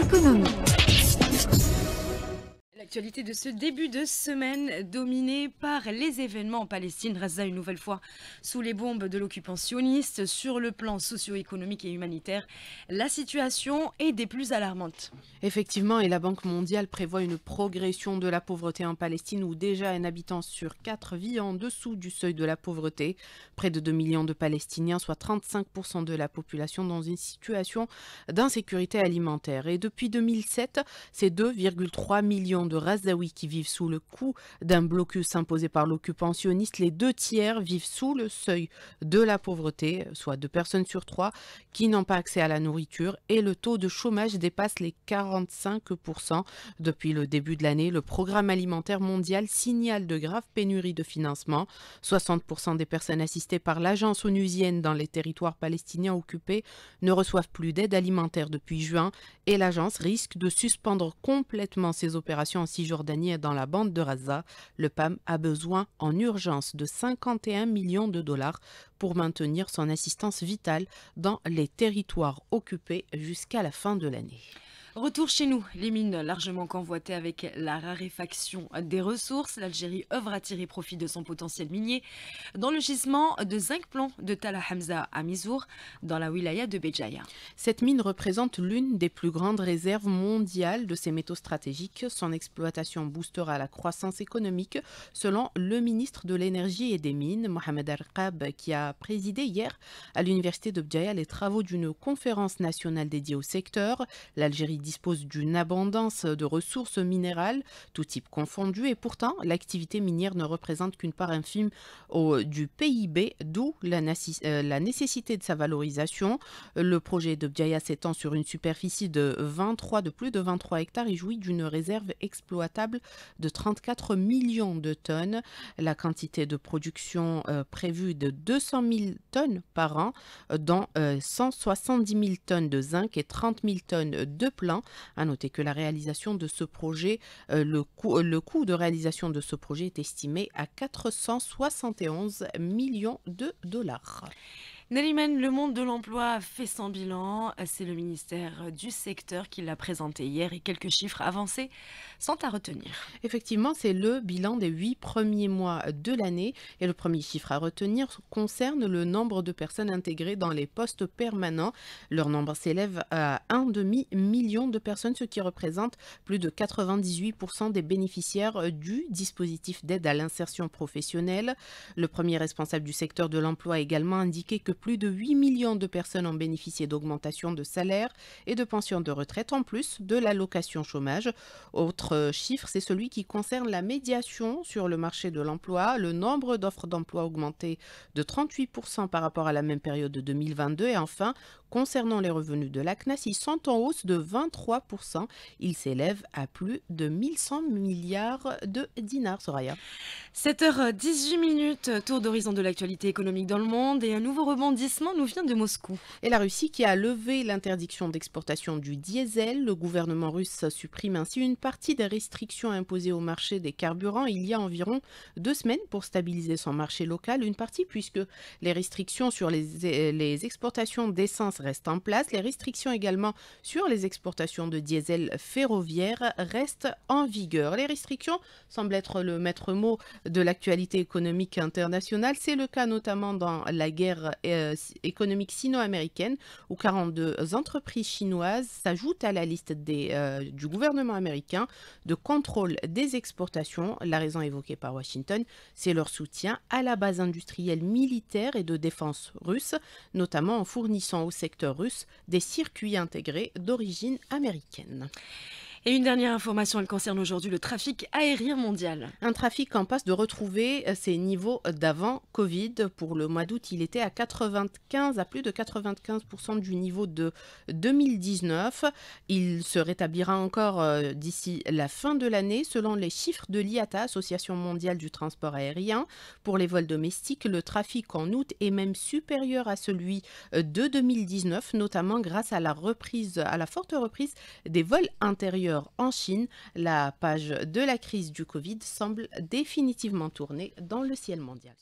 奥なの L'actualité de ce début de semaine dominée par les événements en Palestine reste une nouvelle fois sous les bombes de l'occupant sioniste. Sur le plan socio-économique et humanitaire, la situation est des plus alarmantes. Effectivement, et la Banque mondiale prévoit une progression de la pauvreté en Palestine où déjà un habitant sur quatre vit en dessous du seuil de la pauvreté. Près de 2 millions de Palestiniens, soit 35% de la population, dans une situation d'insécurité alimentaire. Et depuis 2007, ces 2,3 millions de Razaoui qui vivent sous le coup d'un blocus imposé par l'occupant sioniste, les deux tiers vivent sous le seuil de la pauvreté, soit deux personnes sur trois qui n'ont pas accès à la nourriture et le taux de chômage dépasse les 45%. Depuis le début de l'année, le programme alimentaire mondial signale de graves pénuries de financement. 60% des personnes assistées par l'agence onusienne dans les territoires palestiniens occupés ne reçoivent plus d'aide alimentaire depuis juin et l'agence risque de suspendre complètement ses opérations en si est dans la bande de Raza, le PAM a besoin en urgence de 51 millions de dollars pour maintenir son assistance vitale dans les territoires occupés jusqu'à la fin de l'année. Retour chez nous, les mines largement convoitées avec la raréfaction des ressources, l'Algérie œuvre à tirer profit de son potentiel minier dans le gisement de zinc plomb de Tala Hamza à Mizour, dans la wilaya de Béjaïa. Cette mine représente l'une des plus grandes réserves mondiales de ces métaux stratégiques. Son exploitation boostera la croissance économique, selon le ministre de l'Énergie et des Mines, Mohamed El-Khab, qui a présidé hier à l'université de Béjaïa les travaux d'une conférence nationale dédiée au secteur. L'Algérie dispose d'une abondance de ressources minérales, tout type confondu, et pourtant l'activité minière ne représente qu'une part infime du PIB, d'où euh, la, nécessité de sa valorisation. Le projet de Bdiaya s'étend sur une superficie de 23, de plus de 23 hectares et jouit d'une réserve exploitable de 34 millions de tonnes. La quantité de production euh, prévue de 200 000 tonnes par an, euh, dont 170 000 tonnes de zinc et 30 000 tonnes de plomb Hein. À noter que la réalisation de ce projet, euh, euh, le coût de réalisation de ce projet est estimé à 471 millions de dollars. Naliman, le monde de l'emploi fait son bilan. C'est le ministère du secteur qui l'a présenté hier et quelques chiffres avancés sont à retenir. Effectivement, c'est le bilan des huit premiers mois de l'année et le premier chiffre à retenir concerne le nombre de personnes intégrées dans les postes permanents. Leur nombre s'élève à un demi million de personnes, ce qui représente plus de 98% des bénéficiaires du dispositif d'aide à l'insertion professionnelle. Le premier responsable du secteur de l'emploi a également indiqué que plus de 8 millions de personnes ont bénéficié d'augmentations de salaires et de pensions de retraite en plus de l'allocation chômage. Autre euh, chiffre, c'est celui qui concerne la médiation sur le marché de l'emploi. Le nombre d'offres d'emploi a augmenté de 38% par rapport à la même période de 2022. Et enfin, concernant les revenus de la CNAS, ils sont en hausse de 23%. Ils s'élèvent à plus de 1100 milliards de dinars, Soraya. 7h18 minutes, tour d'horizon de l'actualité économique dans le monde et un nouveau rebond nous vient de Moscou. Et la Russie qui a levé l'interdiction d'exportation du diesel, le gouvernement russe supprime ainsi une partie des restrictions imposées au marché des carburants il y a environ deux semaines pour stabiliser son marché local, une partie puisque les restrictions sur les, exportations d'essence restent en place, les restrictions également sur les exportations de diesel ferroviaire restent en vigueur. Les restrictions semblent être le maître mot de l'actualité économique internationale, c'est le cas notamment dans la guerre euh, euh, économique sino-américaine où 42 entreprises chinoises s'ajoutent à la liste des, euh, du gouvernement américain de contrôle des exportations. La raison évoquée par Washington, c'est leur soutien à la base industrielle militaire et de défense russe, notamment en fournissant au secteur russe des circuits intégrés d'origine américaine. Et une dernière information, elle concerne aujourd'hui le trafic aérien mondial. Un trafic en passe de retrouver ses euh, niveaux d'avant Covid. Pour le mois d'août, il était à 95, à plus de 95% du niveau de 2019. Il se rétablira encore euh, d'ici la fin de l'année, selon les chiffres de l'IATA, Association mondiale du transport aérien. Pour les vols domestiques, le trafic en août est même supérieur à celui euh, de 2019, notamment grâce à la reprise, à la forte reprise des vols intérieurs en Chine, la page de la crise du Covid semble définitivement tournée dans le ciel mondial.